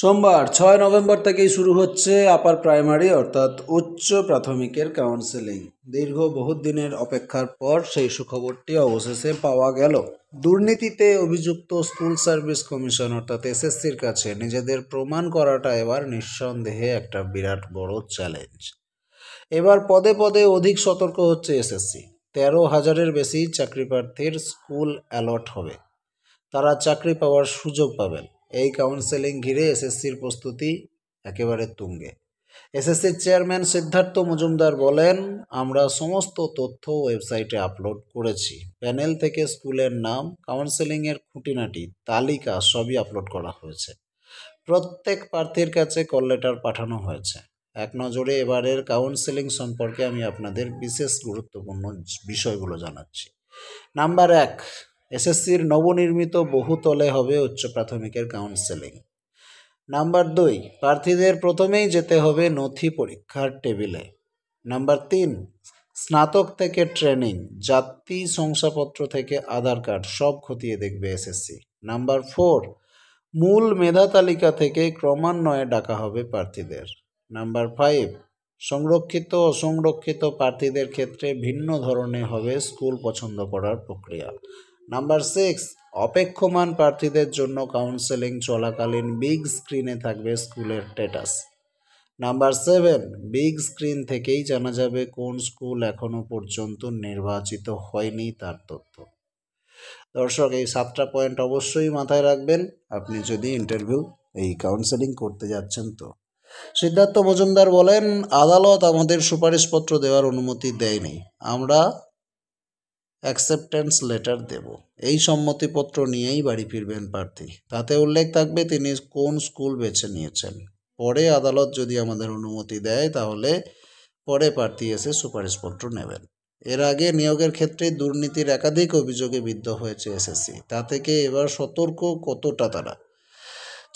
সোমবার ছয় নভেম্বর থেকেই শুরু হচ্ছে আপার প্রাইমারি অর্থাৎ উচ্চ প্রাথমিকের কাউন্সেলিং দীর্ঘ বহুত দিনের অপেক্ষার পর সেই সুখবরটি অবশেষে পাওয়া গেল দুর্নীতিতে অভিযুক্ত স্কুল সার্ভিস কমিশন অর্থাৎ এসএসসির কাছে নিজেদের প্রমাণ করাটা এবার নিঃসন্দেহে একটা বিরাট বড় চ্যালেঞ্জ এবার পদে পদে অধিক সতর্ক হচ্ছে এসএসসি তেরো হাজারের বেশি চাকরি প্রার্থীর স্কুল অ্যালট হবে তারা চাকরি পাওয়ার সুযোগ পাবেন এই কাউন্সেলিং ঘিরে এসএসসির প্রস্তুতি একেবারে তুঙ্গে এসএসসির চেয়ারম্যান সিদ্ধার্থ মজুমদার বলেন আমরা সমস্ত তথ্য ওয়েবসাইটে আপলোড করেছি প্যানেল থেকে স্কুলের নাম কাউন্সেলিংয়ের খুঁটিনাটি তালিকা সবই আপলোড করা হয়েছে প্রত্যেক প্রার্থীর কাছে কল লেটার পাঠানো হয়েছে এক নজরে এবারের কাউন্সেলিং সম্পর্কে আমি আপনাদের বিশেষ গুরুত্বপূর্ণ বিষয়গুলো জানাচ্ছি নাম্বার এক এসএসসির নবনির্মিত বহুতলে হবে উচ্চ প্রাথমিকের কাউন্সেলিং নাম্বার দুই প্রার্থীদের প্রথমেই যেতে হবে নথি পরীক্ষার টেবিলে নাম্বার তিন স্নাতক থেকে ট্রেনিং জাতি শংসাপত্র থেকে আধার কার্ড সব খতিয়ে দেখবে এসএসসি নাম্বার ফোর মূল মেধা তালিকা থেকে ক্রমান্বয়ে ডাকা হবে প্রার্থীদের নাম্বার ফাইভ সংরক্ষিত অসংরক্ষিত প্রার্থীদের ক্ষেত্রে ভিন্ন ধরনের হবে স্কুল পছন্দ করার প্রক্রিয়া নাম্বার সিক্স অপেক্ষমান প্রার্থীদের জন্য কাউন্সেলিং চলাকালীন বিগ স্ক্রিনে থাকবে স্কুলের status number seven big screen থেকেই জানা যাবে কোন স্কুল এখনও পর্যন্ত নির্বাচিত হয়নি তার তথ্য দর্শক এই সাতটা পয়েন্ট অবশ্যই মাথায় রাখবেন আপনি যদি ইন্টারভিউ এই কাউন্সেলিং করতে যাচ্ছেন তো সিদ্ধার্থ মজুমদার বলেন আদালত আমাদের সুপারিশপত্র দেওয়ার অনুমতি দেয়নি আমরা অ্যাকসেপ্টেন্স লেটার দেব এই সম্মতিপত্র নিয়েই বাড়ি ফিরবেন প্রার্থী তাতে উল্লেখ থাকবে তিনি কোন স্কুল বেছে নিয়েছেন পরে আদালত যদি আমাদের অনুমতি দেয় তাহলে পরে প্রার্থী এসে সুপারিশপত্র নেবেন এর আগে নিয়োগের ক্ষেত্রে দুর্নীতির একাধিক অভিযোগে বিদ্ধ হয়েছে এসএসসি তা থেকে এবার সতর্ক কতটা তারা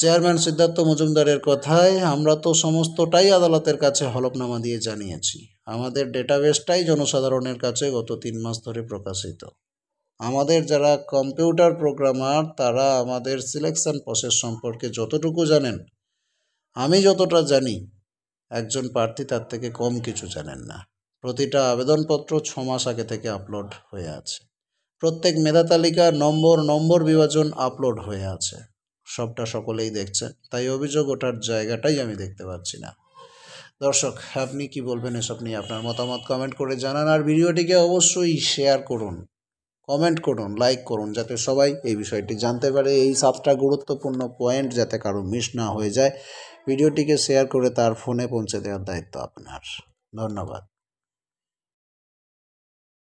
চেয়ারম্যান সিদ্ধার্থ মজুমদারের কথায় আমরা তো সমস্তটাই আদালতের কাছে হলফনামা দিয়ে জানিয়েছি আমাদের ডেটাবেসটাই জনসাধারণের কাছে গত তিন মাস ধরে প্রকাশিত আমাদের যারা কম্পিউটার প্রোগ্রামার তারা আমাদের সিলেকশন প্রসেস সম্পর্কে যতটুকু জানেন আমি যতটা জানি একজন প্রার্থী তার থেকে কম কিছু জানেন না প্রতিটা আবেদনপত্র ছ মাস আগে থেকে আপলোড হয়ে আছে প্রত্যেক মেধা তালিকা নম্বর নম্বর বিভাজন আপলোড হয়ে আছে সবটা সকলেই দেখছে তাই অভিযোগ ওঠার জায়গাটাই আমি দেখতে পাচ্ছি না দর্শক আপনি কি বলবেন এসব নিয়ে আপনার মতামত কমেন্ট করে জানান আর ভিডিওটিকে অবশ্যই শেয়ার করুন কমেন্ট করুন লাইক করুন যাতে সবাই এই বিষয়টি জানতে পারে এই সাতটা গুরুত্বপূর্ণ পয়েন্ট যাতে কারো মিস না হয়ে যায় ভিডিওটিকে শেয়ার করে তার ফোনে পৌঁছে দেওয়ার দায়িত্ব আপনার ধন্যবাদ